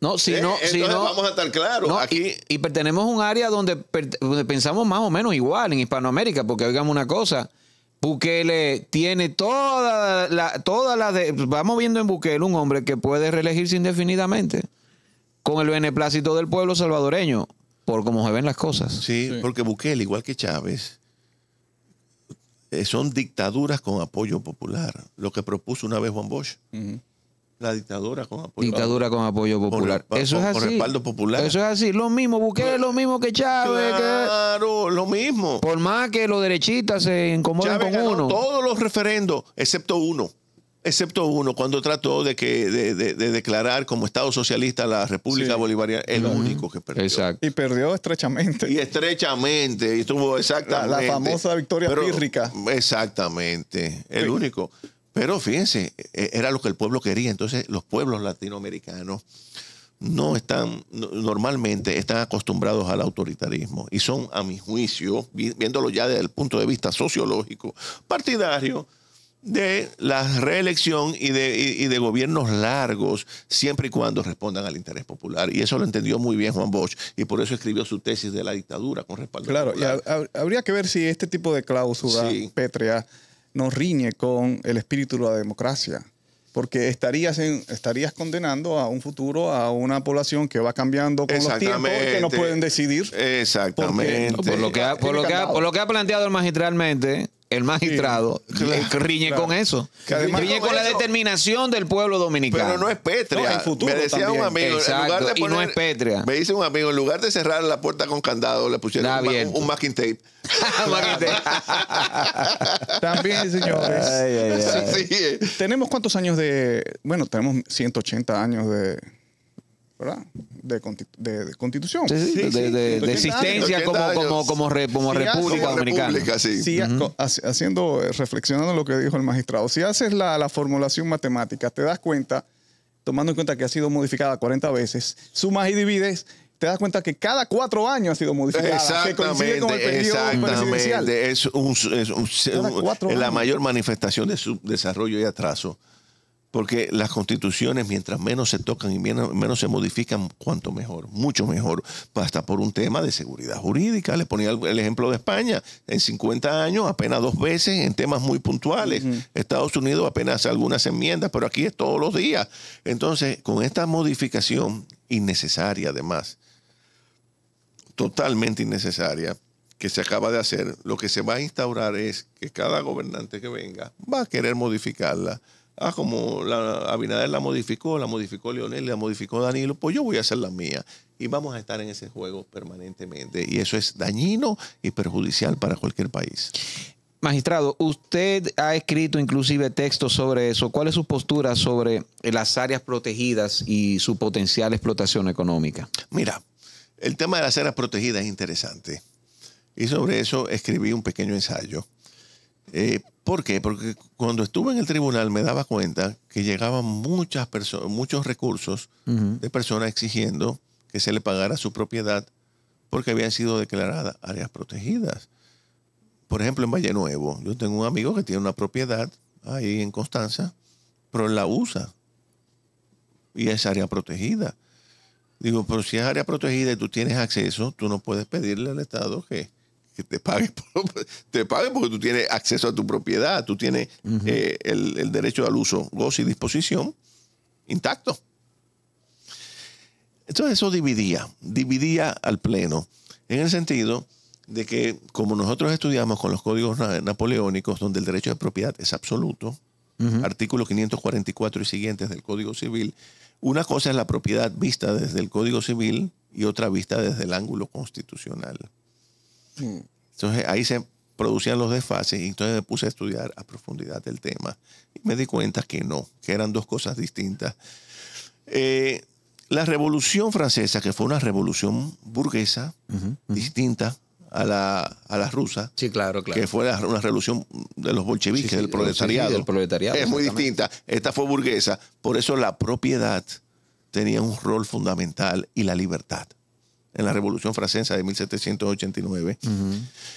No, si ¿Eh? no, vamos a estar claros. aquí... y, y, pertenemos a un área donde, pensamos más o menos igual en Hispanoamérica, porque oigamos una cosa. Bukele tiene toda la, toda la vamos viendo en Bukele un hombre que puede reelegirse indefinidamente con el beneplácito del pueblo salvadoreño por cómo se ven las cosas. Sí, porque Bukele, igual que Chávez, eh, son dictaduras con apoyo popular. Lo que propuso una vez Juan Bosch. La dictadura con apoyo popular. Dictadura con apoyo popular. eso es así. Con respaldo popular. Eso es así. Lo mismo, Bukele, lo mismo que Chávez. Claro, lo mismo. Por más que los derechistas se incomoden con uno. Todos los referendos, excepto uno excepto uno, cuando trató de, que, de, declarar como Estado socialista la República Bolivariana, el único que perdió. Exacto. Y perdió estrechamente. Y estrechamente, y tuvo exactamente. La, famosa victoria pírrica. Exactamente, el único. Pero fíjense, e, era lo que el pueblo quería. Entonces, los pueblos latinoamericanos no están, normalmente están acostumbrados al autoritarismo y son, a mi juicio, viéndolo ya desde el punto de vista sociológico, partidarios de la reelección y de, y, de, gobiernos largos, siempre y cuando respondan al interés popular. Y eso lo entendió muy bien Juan Bosch, y por eso escribió su tesis de la dictadura con respaldo. Claro, habría que ver si este tipo de cláusula pétrea nos riñe con el espíritu de la democracia, porque estarías, en, estarías condenando a un futuro a una población que va cambiando con los tiempos que no pueden decidir. Exactamente. por, lo que ha, por, lo que ha, por lo que ha planteado magistralmente el magistrado riñe con eso. riñe con, la determinación del pueblo dominicano. Pero no es pétrea. me decía un amigo, en lugar de poner, y no es pétrea. Me dice un amigo, en lugar de cerrar la puerta con candado, le pusieron un, masking tape. también, señores. Eh. tenemos cuántos años de... Bueno, tenemos 180 años de ¿verdad? De, constitución. de, existencia como, República Dominicana. haciendo, eh, reflexionando lo que dijo el magistrado, si haces la, formulación matemática, te das cuenta, tomando en cuenta que ha sido modificada 40 veces, sumas y divides, te das cuenta que cada cuatro años ha sido modificada. Exactamente, exactamente. Es, la mayor manifestación de su desarrollo y atraso porque las constituciones, mientras menos se tocan y menos, se modifican, cuanto mejor, mucho mejor, hasta por un tema de seguridad jurídica. Le ponía el ejemplo de España, en 50 años apenas dos veces en temas muy puntuales. Estados Unidos apenas algunas enmiendas, pero aquí es todos los días. Entonces, con esta modificación innecesaria además, totalmente innecesaria, que se acaba de hacer, lo que se va a instaurar es que cada gobernante que venga va a querer modificarla Ah, como la Abinader la modificó, la modificó Leonel, la modificó Danilo, pues yo voy a hacer la mía. Y vamos a estar en ese juego permanentemente. Y eso es dañino y perjudicial para cualquier país. Magistrado, usted ha escrito inclusive textos sobre eso. ¿Cuál es su postura sobre las áreas protegidas y su potencial explotación económica? Mira, el tema de las áreas protegidas es interesante. Y sobre eso escribí un pequeño ensayo. Eh, ¿Por qué? Porque cuando estuve en el tribunal me daba cuenta que llegaban muchas personas, muchos recursos de personas exigiendo que se le pagara su propiedad porque habían sido declaradas áreas protegidas. Por ejemplo, en Valle Nuevo, yo tengo un amigo que tiene una propiedad ahí en Constanza, pero la usa y es área protegida. Digo, pero si es área protegida y tú tienes acceso, tú no puedes pedirle al Estado que que te paguen te pague porque tú tienes acceso a tu propiedad, tú tienes eh, el, derecho al uso, gozo y disposición intacto. Entonces eso dividía, dividía al pleno, en el sentido de que como nosotros estudiamos con los códigos napoleónicos, donde el derecho de propiedad es absoluto, artículo 544 y siguientes del Código Civil, una cosa es la propiedad vista desde el Código Civil y otra vista desde el ángulo constitucional. Entonces ahí se producían los desfases y entonces me puse a estudiar a profundidad el tema y me di cuenta que no, que eran dos cosas distintas. Eh, la revolución francesa, que fue una revolución burguesa, distinta a la, a rusa, sí, claro, que fue una revolución de los bolcheviques, del proletariado. Del proletariado es muy distinta. Esta fue burguesa. Por eso la propiedad tenía un rol fundamental y la libertad en la Revolución Francesa de 1789.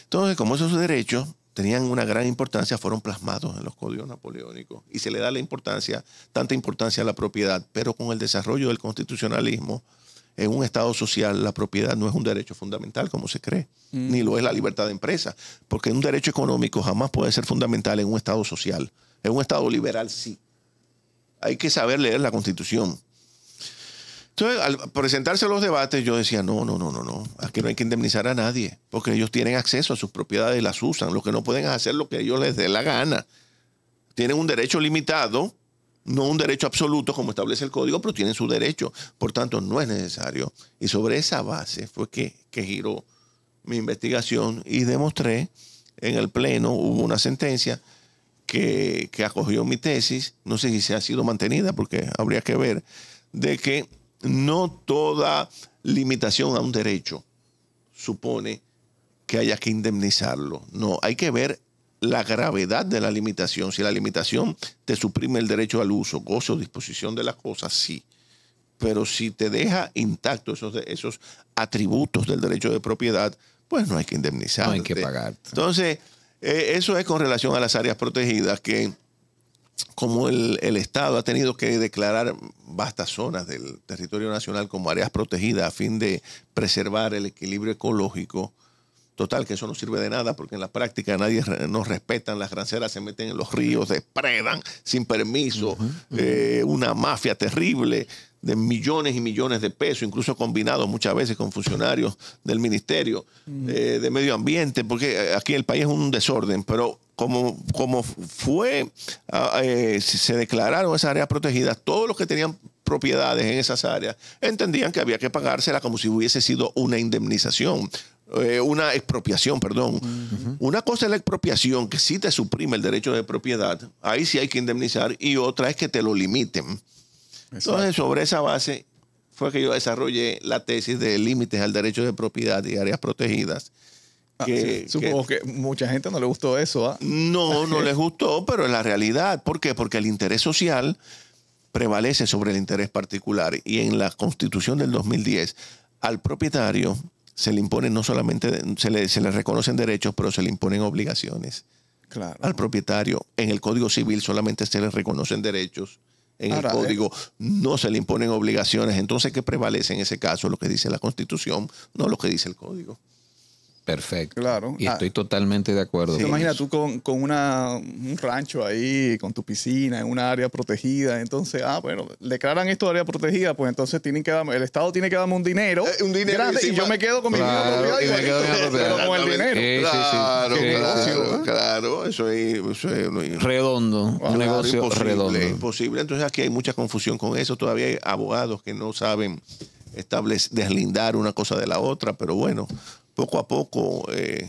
Entonces, como esos derechos tenían una gran importancia, fueron plasmados en los códigos napoleónicos y se le da la importancia, tanta importancia a la propiedad, pero con el desarrollo del constitucionalismo, en un Estado social la propiedad no es un derecho fundamental como se cree, mm. ni lo es la libertad de empresa, porque un derecho económico jamás puede ser fundamental en un Estado social. En un Estado liberal sí. Hay que saber leer la Constitución entonces, al presentarse a los debates, yo decía, no, no, no, no, no, aquí no hay que indemnizar a nadie, porque ellos tienen acceso a sus propiedades, las usan, lo que no pueden hacer lo que ellos les dé la gana. Tienen un derecho limitado, no un derecho absoluto como establece el código, pero tienen su derecho, por tanto no es necesario. Y sobre esa base fue que, que giró mi investigación y demostré en el Pleno, hubo una sentencia que, que acogió mi tesis, no sé si se ha sido mantenida porque habría que ver, de que no toda limitación a un derecho supone que haya que indemnizarlo. No, hay que ver la gravedad de la limitación. Si la limitación te suprime el derecho al uso, gozo, disposición de las cosas, sí. Pero si te deja intacto esos, esos atributos del derecho de propiedad, pues no hay que indemnizar. No hay que pagar. Entonces, eh, eso es con relación a las áreas protegidas que como el, Estado ha tenido que declarar vastas zonas del territorio nacional como áreas protegidas a fin de preservar el equilibrio ecológico. Total, que eso no sirve de nada porque en la práctica nadie nos respetan, las granceras se meten en los ríos, despredan sin permiso, eh, una mafia terrible de millones y millones de pesos, incluso combinados muchas veces con funcionarios del Ministerio eh, de Medio Ambiente, porque eh, aquí el país es un desorden, pero como, fue, ah, eh, se declararon esas áreas protegidas, todos los que tenían propiedades en esas áreas entendían que había que pagársela como si hubiese sido una indemnización una expropiación, perdón. Una cosa es la expropiación, que sí te suprime el derecho de propiedad, ahí sí hay que indemnizar, y otra es que te lo limiten. Entonces, sobre esa base fue que yo desarrollé la tesis de límites al derecho de propiedad y áreas protegidas. Ah, Supongo que, mucha gente no le gustó eso. ¿ah? No, no les gustó, pero en la realidad. ¿Por qué? Porque el interés social prevalece sobre el interés particular. Y en la constitución del 2010, al propietario se le imponen no solamente, se le, reconocen derechos, pero se le imponen obligaciones. Al propietario, en el Código Civil solamente se le reconocen derechos en el código, no se le imponen obligaciones. Entonces, ¿qué prevalece en ese caso? Lo que dice la Constitución, no lo que dice el código perfecto. Claro. Y ah. estoy totalmente de acuerdo. imagina tú con, un rancho ahí, con tu piscina, en una área protegida. Entonces, ah, bueno, declaran esto área protegida, pues entonces tienen que darme, el Estado tiene que darme un dinero. Eh, un dinero. Grande, y yo me quedo con mi dinero con el dinero. sí, sí, claro, Eso es, redondo. un negocio redondo. Imposible. Entonces aquí hay mucha confusión con eso. Todavía hay abogados que no saben deslindar una cosa de la otra, pero bueno, poco a poco. Eh.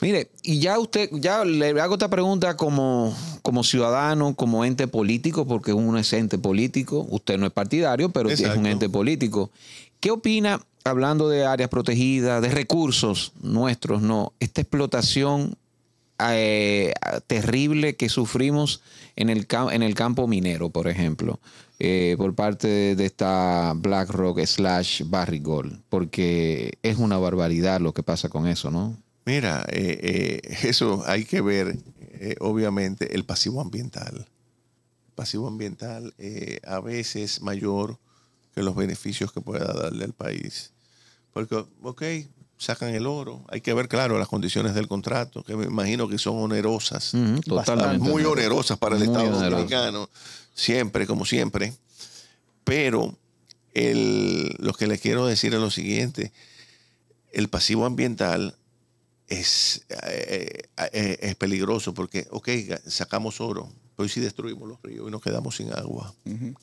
Mire, y ya usted, ya le hago esta pregunta como, como ciudadano, como ente político, porque uno es ente político, usted no es partidario, pero es un ente político. ¿Qué opina, hablando de áreas protegidas, de recursos nuestros, no, esta explotación eh, terrible que sufrimos en el, en el campo minero, por ejemplo? Eh, por parte de, esta BlackRock slash Barry Gold, porque es una barbaridad lo que pasa con eso, ¿no? Mira, eh, eh, eso hay que ver, obviamente, el pasivo ambiental. pasivo ambiental a veces mayor que los beneficios que pueda darle al país. Porque, ok, sacan el oro. Hay que ver, claro, las condiciones del contrato, que me imagino que son onerosas, muy onerosas, para el Estado americano siempre, como siempre. Pero lo que les quiero decir es lo siguiente, el pasivo ambiental es, eh, eh, eh, es peligroso porque, ok, sacamos oro, pero si destruimos los ríos y nos quedamos sin agua,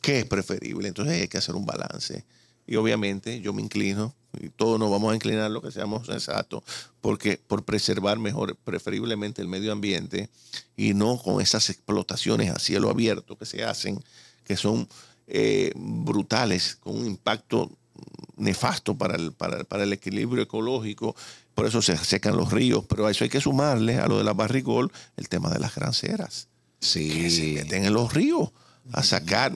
¿qué es preferible? Entonces hay que hacer un balance. Y obviamente yo me inclino, y todos nos vamos a inclinar lo que seamos sensatos, porque por preservar mejor, preferiblemente el medio ambiente y no con esas explotaciones a cielo abierto que se hacen, que son eh, brutales, con un impacto nefasto para el, para, para el equilibrio ecológico, por eso se secan los ríos, pero a eso hay que sumarle a lo de la barrigol el tema de las granceras. Sí. Que se meten en los ríos a sacar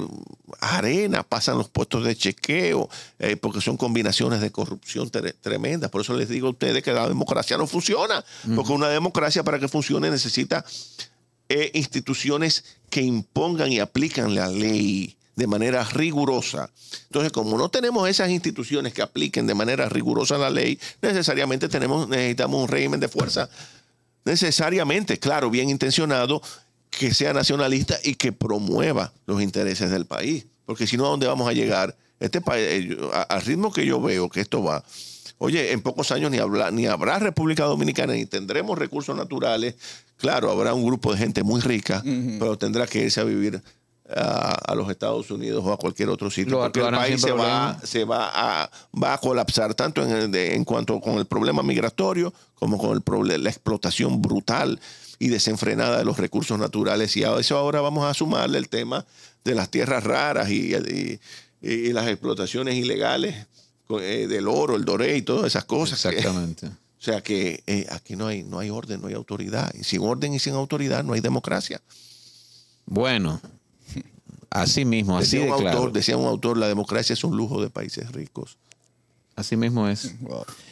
arena, pasan los puestos de chequeo, eh, porque son combinaciones de corrupción tremendas. Por eso les digo a ustedes que la democracia no funciona, porque una democracia para que funcione necesita eh, instituciones que impongan y aplican la ley de manera rigurosa. Entonces, como no tenemos esas instituciones que apliquen de manera rigurosa la ley, necesariamente tenemos, necesitamos un régimen de fuerza necesariamente, claro, bien intencionado, que sea nacionalista y que promueva los intereses del país. Porque si no, ¿a dónde vamos a llegar? Este país, eh, al ritmo que yo veo que esto va, oye, en pocos años ni, habla, ni habrá República Dominicana ni tendremos recursos naturales. Claro, habrá un grupo de gente muy rica, pero tendrá que irse a vivir a, los Estados Unidos o a cualquier otro sitio, porque el país se, va, se va, a, a colapsar tanto en, en, cuanto con el problema migratorio como con el la explotación brutal y desenfrenada de los recursos naturales. Y a eso ahora vamos a sumarle el tema de las tierras raras y, las explotaciones ilegales eh, del oro, el doré y todas esas cosas. Exactamente. o sea que eh, aquí no hay, no hay orden, no hay autoridad. Y sin orden y sin autoridad no hay democracia. Bueno, así mismo, así un Autor, decía un autor, la democracia es un lujo de países ricos. Así mismo es.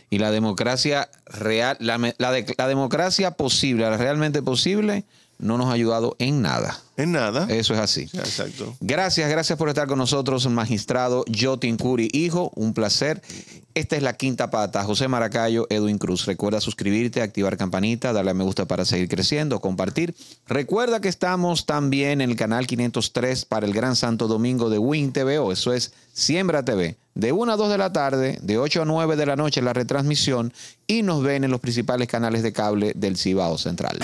Y la democracia real, la, la, democracia posible, realmente posible, no nos ha ayudado en nada. En nada. Eso es así. exacto. Gracias, gracias por estar con nosotros, magistrado Jotin Curi, hijo. Un placer. Esta es la quinta pata. José Maracayo, Edwin Cruz. Recuerda suscribirte, activar campanita, darle a me gusta para seguir creciendo, compartir. Recuerda que estamos también en el canal 503 para el Gran Santo Domingo de Win TVO. Eso es Siembra TV. De 1 a 2 de la tarde, de 8 a 9 de la noche la retransmisión y nos ven en los principales canales de cable del Cibao Central.